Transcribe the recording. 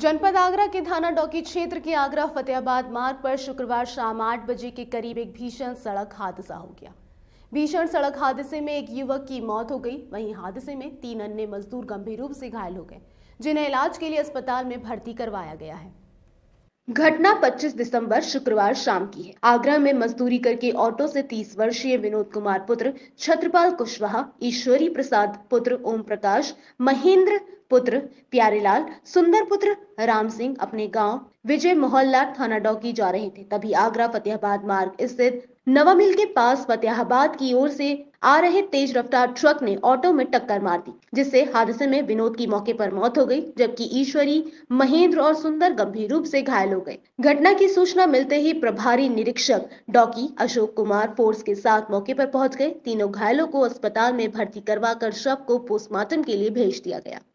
जनपद आगरा के थाना डॉकी क्षेत्र के आगरा फतेहाबाद मार्ग पर शुक्रवार शाम आठ बजे के करीब एक भीषण सड़क हादसा हो गया भीषण सड़क हादसे में एक युवक की मौत हो गई वहीं हादसे में तीन अन्य मजदूर गंभीर रूप से घायल हो गए जिन्हें इलाज के लिए अस्पताल में भर्ती करवाया गया है घटना 25 दिसंबर शुक्रवार शाम की है आगरा में मजदूरी करके ऑटो से 30 वर्षीय विनोद कुमार पुत्र छत्रपाल कुशवाहा ईश्वरी प्रसाद पुत्र ओम प्रकाश महेंद्र पुत्र प्यारेलाल सुंदर पुत्र राम सिंह अपने गांव विजय मोहल्ला थाना डॉकी जा रहे थे तभी आगरा फतेहाबाद मार्ग स्थित नवा मिल के पास फतेहाबाद की ओर से आ रहे तेज रफ्तार ट्रक ने ऑटो में टक्कर मार दी जिससे हादसे में विनोद की मौके पर मौत हो गई जबकि ईश्वरी महेंद्र और सुंदर गंभीर रूप से घायल हो गए घटना की सूचना मिलते ही प्रभारी निरीक्षक डॉकी अशोक कुमार फोर्स के साथ मौके पर पहुंच गए तीनों घायलों को अस्पताल में भर्ती करवाकर शव को पोस्टमार्टम के लिए भेज दिया गया